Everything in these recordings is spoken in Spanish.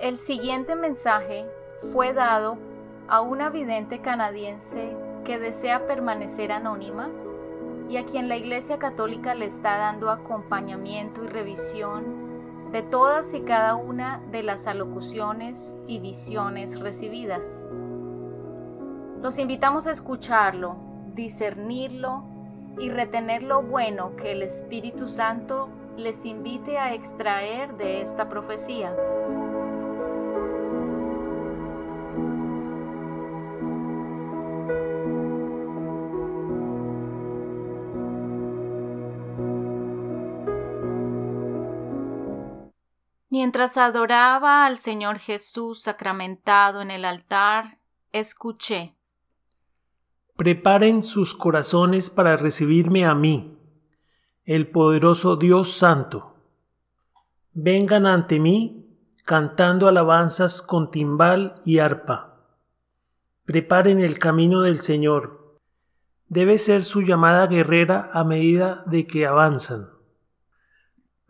El siguiente mensaje fue dado a una vidente canadiense que desea permanecer anónima y a quien la Iglesia Católica le está dando acompañamiento y revisión de todas y cada una de las alocuciones y visiones recibidas. Los invitamos a escucharlo, discernirlo y retener lo bueno que el Espíritu Santo les invite a extraer de esta profecía. Mientras adoraba al Señor Jesús sacramentado en el altar, escuché. Preparen sus corazones para recibirme a mí, el poderoso Dios Santo. Vengan ante mí cantando alabanzas con timbal y arpa. Preparen el camino del Señor. Debe ser su llamada guerrera a medida de que avanzan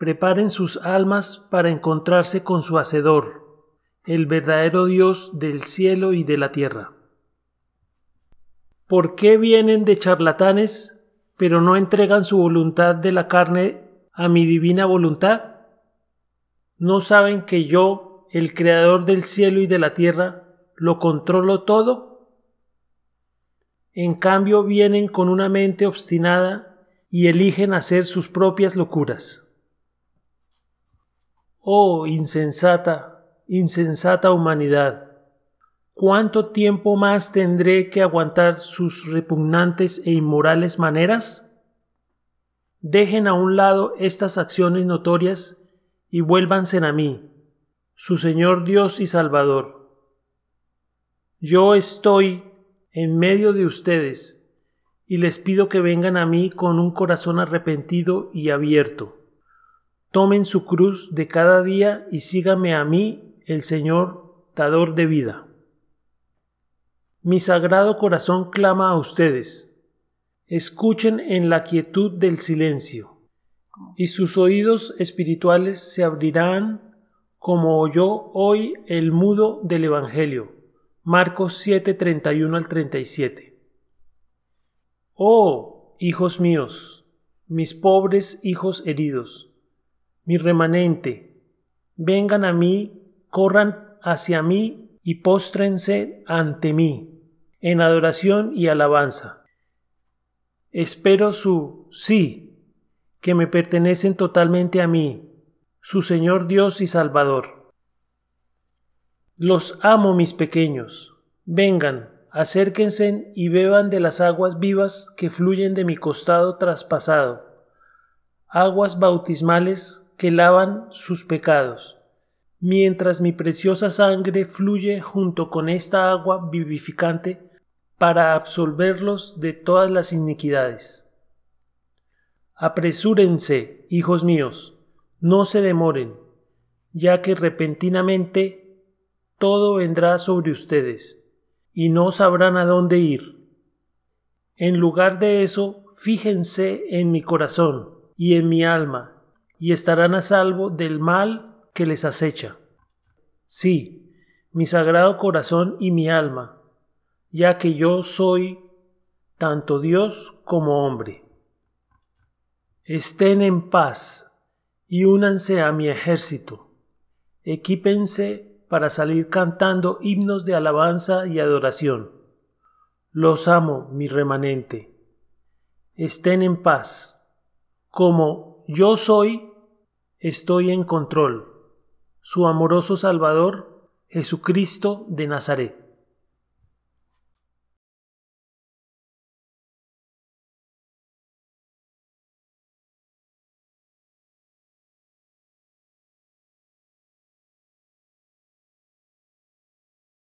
preparen sus almas para encontrarse con su Hacedor, el verdadero Dios del cielo y de la tierra. ¿Por qué vienen de charlatanes, pero no entregan su voluntad de la carne a mi divina voluntad? ¿No saben que yo, el Creador del cielo y de la tierra, lo controlo todo? En cambio vienen con una mente obstinada y eligen hacer sus propias locuras. Oh insensata, insensata humanidad, ¿cuánto tiempo más tendré que aguantar sus repugnantes e inmorales maneras? Dejen a un lado estas acciones notorias y vuélvanse a mí, su Señor Dios y Salvador. Yo estoy en medio de ustedes y les pido que vengan a mí con un corazón arrepentido y abierto. Tomen su cruz de cada día y sígame a mí, el Señor, dador de vida. Mi sagrado corazón clama a ustedes. Escuchen en la quietud del silencio, y sus oídos espirituales se abrirán como oyó hoy el mudo del Evangelio. Marcos 7, 31 al 37. Oh, hijos míos, mis pobres hijos heridos mi remanente. Vengan a mí, corran hacia mí y póstrense ante mí, en adoración y alabanza. Espero su sí, que me pertenecen totalmente a mí, su Señor Dios y Salvador. Los amo, mis pequeños. Vengan, acérquense y beban de las aguas vivas que fluyen de mi costado traspasado, aguas bautismales que lavan sus pecados, mientras mi preciosa sangre fluye junto con esta agua vivificante para absolverlos de todas las iniquidades. Apresúrense, hijos míos, no se demoren, ya que repentinamente todo vendrá sobre ustedes, y no sabrán a dónde ir. En lugar de eso, fíjense en mi corazón y en mi alma, y estarán a salvo del mal que les acecha. Sí, mi sagrado corazón y mi alma, ya que yo soy tanto Dios como hombre. Estén en paz y únanse a mi ejército. Equípense para salir cantando himnos de alabanza y adoración. Los amo, mi remanente. Estén en paz, como yo soy Estoy en control. Su amoroso Salvador, Jesucristo de Nazaret.